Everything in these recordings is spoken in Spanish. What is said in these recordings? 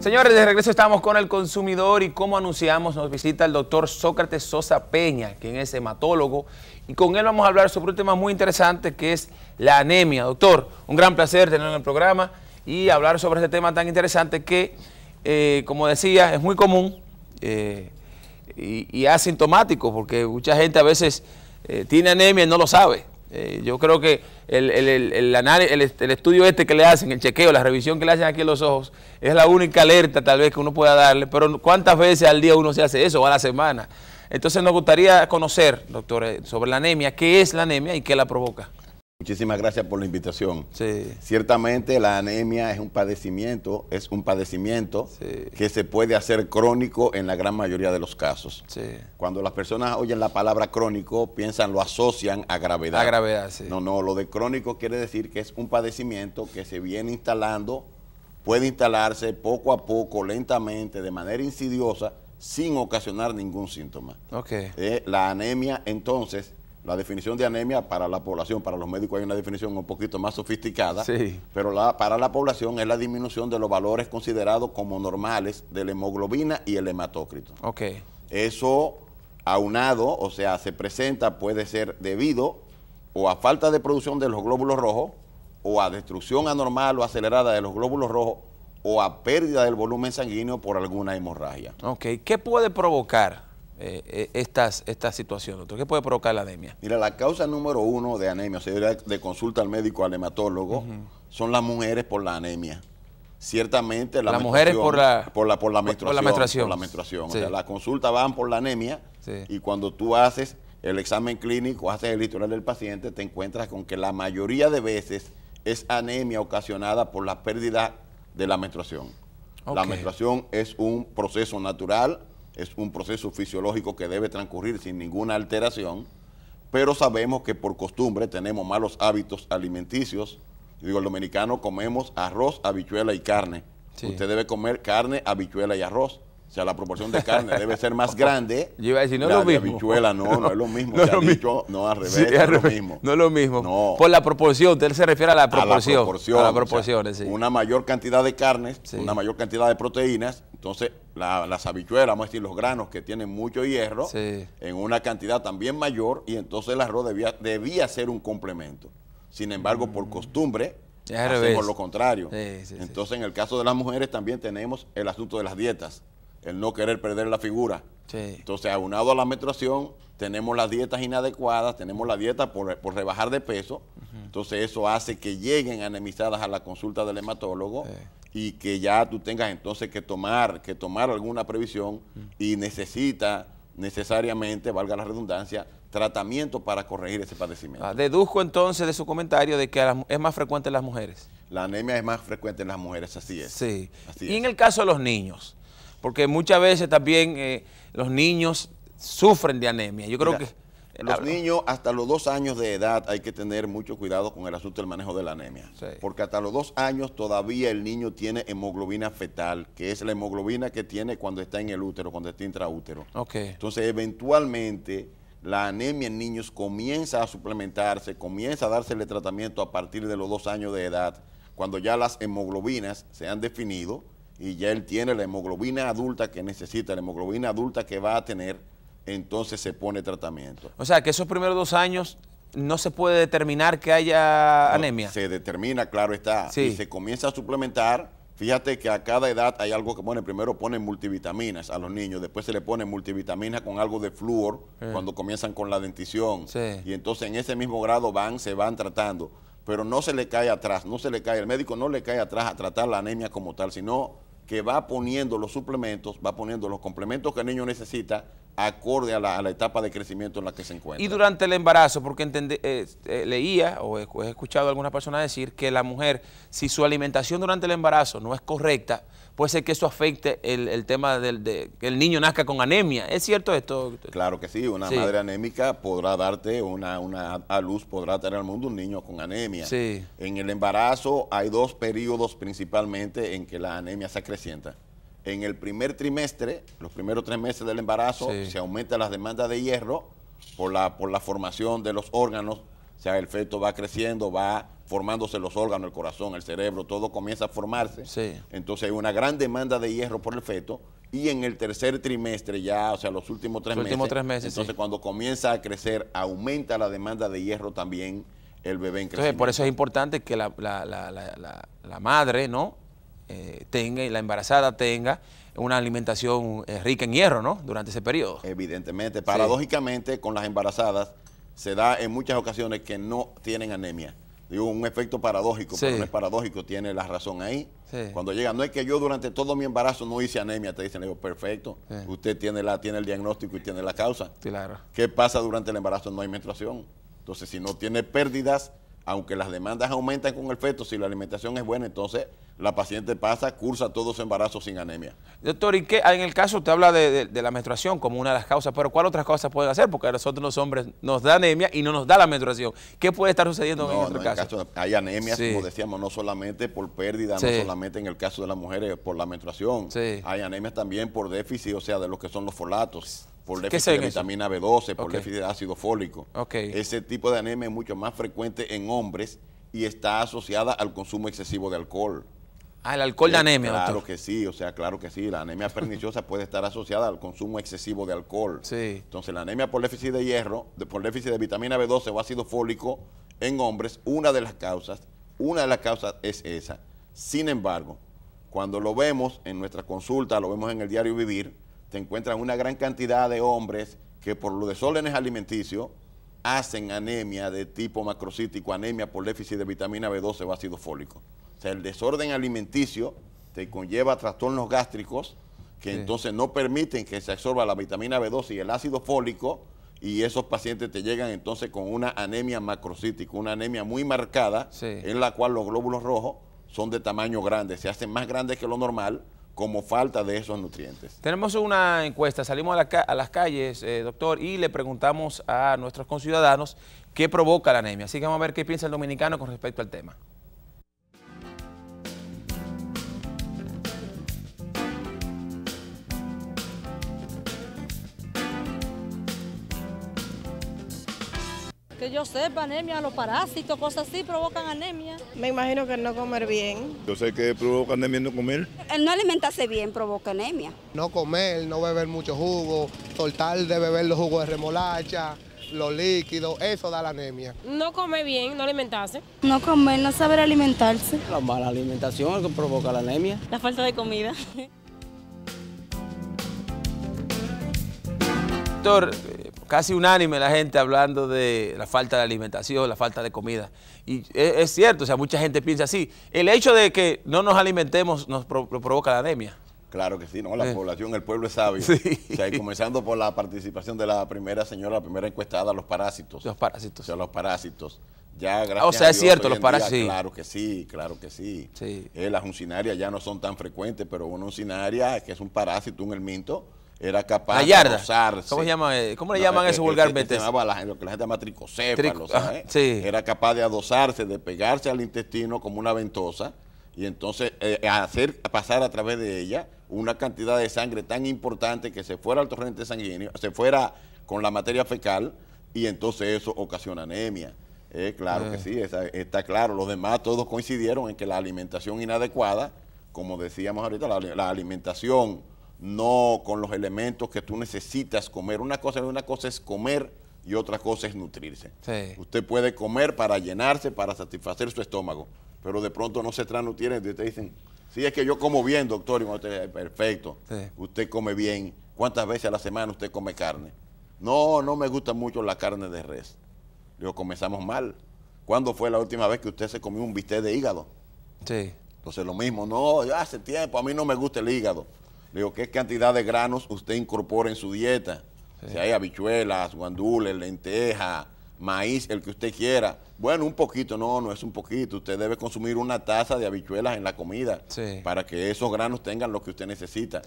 Señores, de regreso estamos con el consumidor y como anunciamos nos visita el doctor Sócrates Sosa Peña, quien es hematólogo, y con él vamos a hablar sobre un tema muy interesante que es la anemia. Doctor, un gran placer tenerlo en el programa y hablar sobre este tema tan interesante que, eh, como decía, es muy común eh, y, asintomático, porque mucha gente a veces eh, tiene anemia y no lo sabe. Eh, yo creo que el, el, el, el, estudio este que le hacen, el chequeo, la revisión que le hacen aquí en los ojos, es la única alerta tal vez que uno pueda darle, pero ¿cuántas veces al día uno se hace eso o a la semana? Entonces nos gustaría conocer, doctor, eh, sobre la anemia, qué es la anemia y qué la provoca. Muchísimas gracias por la invitación. Ciertamente la anemia es un padecimiento, es un padecimiento que se puede hacer crónico en la gran mayoría de los casos. Cuando las personas oyen la palabra crónico, piensan, lo asocian a gravedad. A gravedad, sí. No, no, lo de crónico quiere decir que es un padecimiento que se viene instalando, puede instalarse poco a poco, lentamente, de manera insidiosa, sin ocasionar ningún síntoma. Okay. Eh, la anemia, entonces, la definición de anemia para la población, para los médicos hay una definición un poquito más sofisticada, pero para la población es la disminución de los valores considerados como normales de la hemoglobina y el hematócrito. Okay. Eso aunado, o sea, se presenta, puede ser debido o a falta de producción de los glóbulos rojos, o a destrucción anormal o acelerada de los glóbulos rojos, o a pérdida del volumen sanguíneo por alguna hemorragia. Ok, ¿qué puede provocar eh, eh, estas, situación, situaciones? ¿Qué puede provocar la anemia? Mira, la causa número uno de anemia, o sea, de consulta al médico, al hematólogo, son las mujeres por la anemia. Ciertamente la las mujeres por la, por la, menstruación. Por la menstruación. la consulta van por la anemia y cuando tú haces el examen clínico, haces el historial del paciente, te encuentras con que la mayoría de veces es anemia ocasionada por la pérdida de la menstruación. La menstruación es un proceso natural es un proceso fisiológico que debe transcurrir sin ninguna alteración, pero sabemos que por costumbre tenemos malos hábitos alimenticios. Yo digo, el dominicano comemos arroz, habichuela y carne. Usted debe comer carne, habichuela y arroz. O sea, la proporción de carne debe ser más grande. Yo iba a decir, no es lo mismo. habichuela, no, no es lo mismo. no, es lo mismo. no, al revés, es lo mismo. No es lo mismo. Por la proporción, usted se refiere a la proporción. A la proporción. sí. Una mayor cantidad de carnes, una mayor cantidad de proteínas. Entonces, las habichuelas, vamos a decir, los granos que tienen mucho hierro, en una cantidad también mayor, y entonces el arroz debía, debía ser un complemento. Sin embargo, por mm. costumbre, es hacemos lo contrario. Entonces, en el caso de las mujeres también tenemos el asunto de las dietas el no querer perder la figura. Entonces, aunado a la menstruación, tenemos las dietas inadecuadas, tenemos la dieta por, rebajar de peso. Entonces, eso hace que lleguen anemizadas a la consulta del hematólogo. y que ya tú tengas entonces que tomar que tomar alguna previsión y necesita necesariamente, valga la redundancia, tratamiento para corregir ese padecimiento. Ah, deduzco entonces de su comentario de que es más frecuente en las mujeres. La anemia es más frecuente en las mujeres, así es. Sí. y en el caso de los niños, porque muchas veces también eh, los niños sufren de anemia. Yo creo que... Eh, los niños hasta los dos años de edad hay que tener mucho cuidado con el asunto del manejo de la anemia. Porque hasta los dos años todavía el niño tiene hemoglobina fetal, que es la hemoglobina que tiene cuando está en el útero, cuando está intraútero. Entonces, eventualmente, la anemia en niños comienza a suplementarse, comienza a dársele tratamiento a partir de los dos años de edad, cuando ya las hemoglobinas se han definido y ya él tiene la hemoglobina adulta que necesita, la hemoglobina adulta que va a tener, entonces se pone tratamiento. O sea, que esos primeros dos años no se puede determinar que haya anemia. se determina, claro está, y se comienza a suplementar. Fíjate que a cada edad hay algo que pone, primero pone multivitaminas a los niños, después se le pone multivitamina con algo de flúor cuando comienzan con la dentición. Y entonces en ese mismo grado van, se van tratando. Pero no se le cae atrás, no se le cae, el médico no le cae atrás a tratar la anemia como tal, sino que va poniendo los suplementos, va poniendo los complementos que el niño necesita acorde a la, etapa de crecimiento en la que se encuentra. Y durante el embarazo, porque eh, eh, leía o he, escuchado a alguna persona decir que la mujer, si su alimentación durante el embarazo no es correcta, puede ser que eso afecte el, tema del de, que el niño nazca con anemia. ¿Es cierto esto? Claro que sí, una madre anémica podrá darte una, a luz, podrá tener al mundo un niño con anemia. En el embarazo hay dos periodos principalmente en que la anemia se acrecienta en el primer trimestre, los primeros tres meses del embarazo, se aumenta las demandas de hierro por la, por la formación de los órganos, o sea, el feto va creciendo, va formándose los órganos, el corazón, el cerebro, todo comienza a formarse. Entonces hay una gran demanda de hierro por el feto y en el tercer trimestre ya, o sea, los últimos tres, meses, últimos tres meses. Entonces cuando comienza a crecer, aumenta la demanda de hierro también el bebé en crecimiento. Entonces por eso es importante que la, la madre, ¿no? Eh, tenga y la embarazada tenga una alimentación eh, rica en hierro, ¿no? Durante ese periodo. Evidentemente, paradójicamente con las embarazadas se da en muchas ocasiones que no tienen anemia. Digo, un efecto paradójico, pero no es paradójico, tiene la razón ahí. Cuando llega, no es que yo durante todo mi embarazo no hice anemia, te dicen, digo, perfecto, usted tiene, la, tiene el diagnóstico y tiene la causa. Claro. ¿Qué pasa durante el embarazo? No hay menstruación. Entonces, si no tiene pérdidas aunque las demandas aumentan con el feto, si la alimentación es buena, entonces la paciente pasa, cursa todos su embarazo sin anemia. Doctor, ¿y qué? Ah, en el caso usted habla de, la menstruación como una de las causas, pero ¿cuál otras cosas pueden hacer? Porque a nosotros los hombres nos da anemia y no nos da la menstruación. ¿Qué puede estar sucediendo en otro este caso? Hay anemias, como decíamos, no solamente por pérdida, no solamente en el caso de las mujeres por la menstruación. Sí. Hay anemias también por déficit, o sea, de lo que son los folatos por déficit de vitamina B12, por déficit de ácido fólico. Ese tipo de anemia es mucho más frecuente en hombres y está asociada al consumo excesivo de alcohol. Ah, el alcohol de eh, anemia. Claro que sí, o sea, claro que sí. La anemia perniciosa puede estar asociada al consumo excesivo de alcohol. Sí. Entonces, la anemia por déficit de hierro, de, por déficit de vitamina B12 o ácido fólico en hombres, una de las causas, una de las causas es esa. Sin embargo, cuando lo vemos en nuestra consulta, lo vemos en el diario Vivir, te encuentran una gran cantidad de hombres que por los desórdenes alimenticios hacen anemia de tipo macrocítico, anemia por déficit de vitamina B12 o ácido fólico. O sea, el desorden alimenticio te conlleva trastornos gástricos que entonces no permiten que se absorba la vitamina B12 y el ácido fólico y esos pacientes te llegan entonces con una anemia macrocítica, una anemia muy marcada en la cual los glóbulos rojos son de tamaño grande, se hacen más grandes que lo normal como falta de esos nutrientes. Tenemos una encuesta, salimos a, las calles, eh, doctor, y le preguntamos a nuestros conciudadanos qué provoca la anemia. Así que vamos a ver qué piensa el dominicano con respecto al tema. que yo sepa, anemia, los parásitos, cosas así provocan anemia. Me imagino que no comer bien. Yo sé que provoca anemia no comer. El no alimentarse bien provoca anemia. No comer, no beber mucho jugo, soltar de beber los jugos de remolacha, los líquidos, eso da la anemia. No comer bien, no alimentarse. No comer, no saber alimentarse. La mala alimentación es lo que provoca la anemia. La falta de comida. Doctor, casi unánime la gente hablando de la falta de alimentación, la falta de comida. Y e, es, cierto, o sea, mucha gente piensa así. El hecho de que no nos alimentemos nos provoca la anemia. Claro que sí, no, la eh. población, el pueblo es sabio. Sí. O sea, comenzando por la participación de la primera señora, la primera encuestada, los parásitos. Los parásitos. O sea, los parásitos. Ya, gracias o sea, es cierto, los parásitos. Claro que sí, claro que sí. sí. Eh, las uncinarias ya no son tan frecuentes, pero una uncinaria que es un parásito, un helminto, era capaz de adosarse. Eh, ¿Cómo, le llaman eso vulgarmente? lo que la gente llama tricocéfalo, Era capaz de adosarse, de pegarse al intestino como una ventosa y entonces eh, eh, hacer pasar a través de ella una cantidad de sangre tan importante que se fuera al torrente sanguíneo, se fuera con la materia fecal y entonces eso ocasiona anemia. claro que ah. sí, está, claro. Los demás todos coincidieron en que la alimentación inadecuada, como decíamos ahorita, la alimentación no con los elementos que tú necesitas comer. Una cosa, una cosa es comer y otra cosa es nutrirse. Usted puede comer para llenarse, para satisfacer su estómago, pero de pronto no se está y te dicen, sí, es que yo como bien, doctor, y usted, perfecto, usted come bien. ¿Cuántas veces a la semana usted come carne? No, no me gusta mucho la carne de res. Digo, comenzamos mal. ¿Cuándo fue la última vez que usted se comió un bistec de hígado? Sí. Entonces lo mismo, no, hace tiempo, a mí no me gusta el hígado. Le digo, ¿qué cantidad de granos usted incorpora en su dieta? Si hay habichuelas, guandules, lentejas, maíz, el que usted quiera. Bueno, un poquito, no, no es un poquito. Usted debe consumir una taza de habichuelas en la comida para que esos granos tengan lo que usted necesita.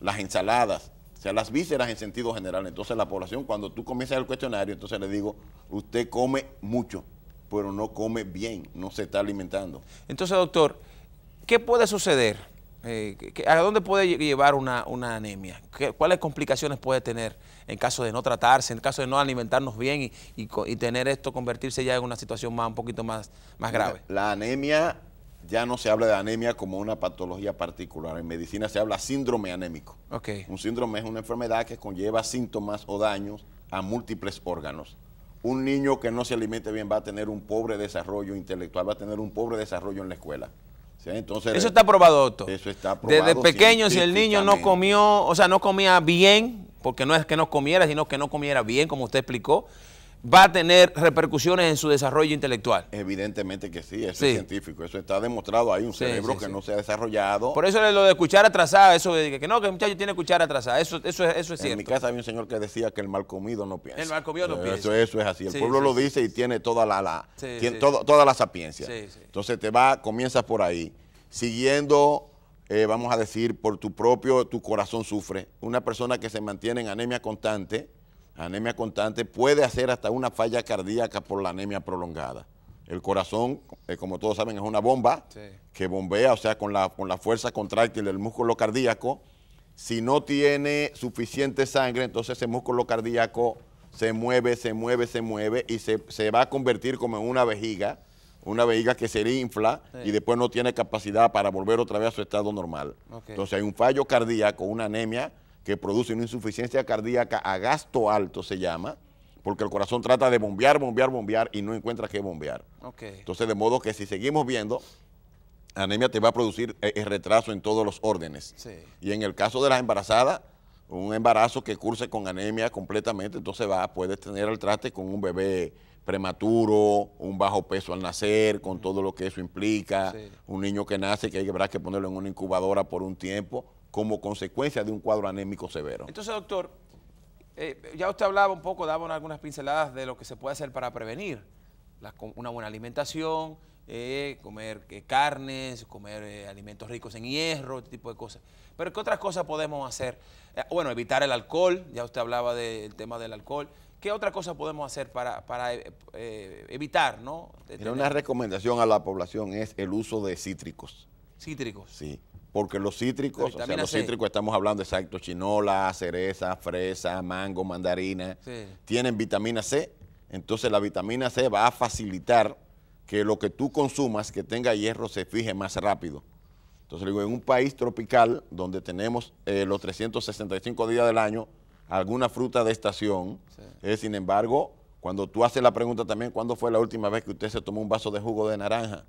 Las ensaladas, o sea, las vísceras en sentido general. Entonces la población, cuando tú comienzas el cuestionario, entonces le digo, usted come mucho, pero no come bien, no se está alimentando. Entonces, doctor, ¿qué puede suceder? Eh, ¿A dónde puede llevar una, una anemia? ¿Cuáles complicaciones puede tener en caso de no tratarse, en caso de no alimentarnos bien y, tener esto convertirse ya en una situación más un poquito más, más grave? La, anemia, ya no se habla de anemia como una patología particular. En medicina se habla síndrome anémico. Okay. Un síndrome es una enfermedad que conlleva síntomas o daños a múltiples órganos. Un niño que no se alimente bien va a tener un pobre desarrollo intelectual, va a tener un pobre desarrollo en la escuela eso está probado, doctor. Desde pequeño, si el niño no comió, o sea, no comía bien, porque no es que no comiera, sino que no comiera bien, como usted explicó, va a tener repercusiones en su desarrollo intelectual. Evidentemente que sí, eso es científico, eso está demostrado, hay un cerebro que no se ha desarrollado. Por eso lo de escuchar atrasada, eso de que no, que el muchacho tiene escuchar atrasada, eso, eso, es, eso es cierto. En mi casa había un señor que decía que el mal comido no piensa. El mal comido no piensa. Eso, es así, el pueblo lo dice y tiene toda la, la toda la sapiencia. Entonces te va, comienzas por ahí, siguiendo... Eh, vamos a decir, por tu propio, tu corazón sufre. Una persona que se mantiene en anemia constante, anemia constante puede hacer hasta una falla cardíaca por la anemia prolongada. El corazón, eh, como todos saben, es una bomba que bombea, o sea, con la, con fuerza contráctil del músculo cardíaco. Si no tiene suficiente sangre, entonces ese músculo cardíaco se mueve, se mueve, se mueve y se, va a convertir como en una vejiga, una vejiga que se infla y después no tiene capacidad para volver otra vez a su estado normal. Entonces hay un fallo cardíaco, una anemia que produce una insuficiencia cardíaca a gasto alto, se llama, porque el corazón trata de bombear, bombear, bombear y no encuentra qué bombear. Entonces, de modo que si seguimos viendo, anemia te va a producir eh, eh, retraso en todos los órdenes. Y en el caso de las embarazadas, un embarazo que curse con anemia completamente, entonces va, puedes tener el traste con un bebé prematuro, un bajo peso al nacer, con todo lo que eso implica, un niño que nace que habrá que ponerlo en una incubadora por un tiempo, como consecuencia de un cuadro anémico severo. Entonces, doctor, eh, ya usted hablaba un poco, daba algunas pinceladas de lo que se puede hacer para prevenir una buena alimentación, eh, comer eh, carnes, comer alimentos ricos en hierro, este tipo de cosas. Pero ¿qué otras cosas podemos hacer? bueno, evitar el alcohol, ya usted hablaba del tema del alcohol. ¿Qué otra cosa podemos hacer para, evitar? ¿no? Tiene una recomendación a la población es el uso de cítricos. Cítricos. Sí porque los cítricos, o sea, los cítricos estamos hablando exacto, chinola, cereza, fresa, mango, mandarina, tienen vitamina C, entonces la vitamina C va a facilitar que lo que tú consumas que tenga hierro se fije más rápido. Entonces digo, en un país tropical donde tenemos eh, los 365 días del año, alguna fruta de estación, sin embargo, cuando tú haces la pregunta también, ¿cuándo fue la última vez que usted se tomó un vaso de jugo de naranja?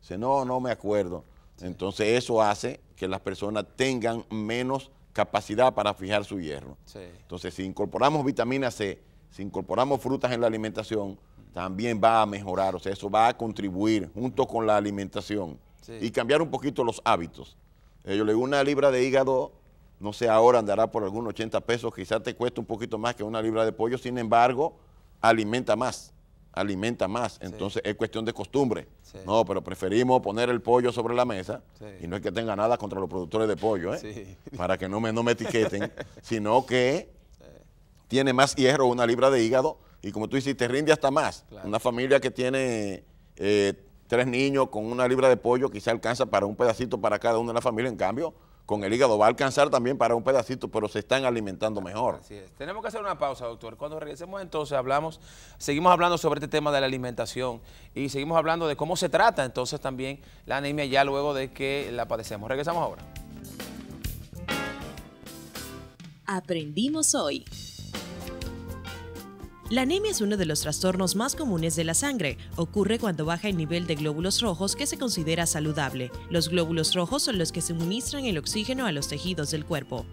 Dice, no, no me acuerdo. Entonces eso hace que las personas tengan menos capacidad para fijar su hierro. Entonces si incorporamos vitamina C, si incorporamos frutas en la alimentación, también va a mejorar, o sea, eso va a contribuir junto con la alimentación y cambiar un poquito los hábitos. Eh, yo le digo, una libra de hígado, no sé, ahora andará por algunos 80 pesos, quizás te cuesta un poquito más que una libra de pollo, sin embargo, alimenta más alimenta más. Entonces es cuestión de costumbre. No, pero preferimos poner el pollo sobre la mesa y no es que tenga nada contra los productores de pollo, ¿eh? para que no me, me etiqueten, sino que tiene más hierro una libra de hígado y como tú dices, te rinde hasta más. Una familia que tiene eh, tres niños con una libra de pollo quizá alcanza para un pedacito para cada uno de la familia, en cambio con el hígado va a alcanzar también para un pedacito, pero se están alimentando mejor. Así es. Tenemos que hacer una pausa, doctor. Cuando regresemos entonces hablamos, seguimos hablando sobre este tema de la alimentación y seguimos hablando de cómo se trata entonces también la anemia ya luego de que la padecemos. Regresamos ahora. Aprendimos hoy. La anemia es uno de los trastornos más comunes de la sangre. Ocurre cuando baja el nivel de glóbulos rojos que se considera saludable. Los glóbulos rojos son los que suministran el oxígeno a los tejidos del cuerpo.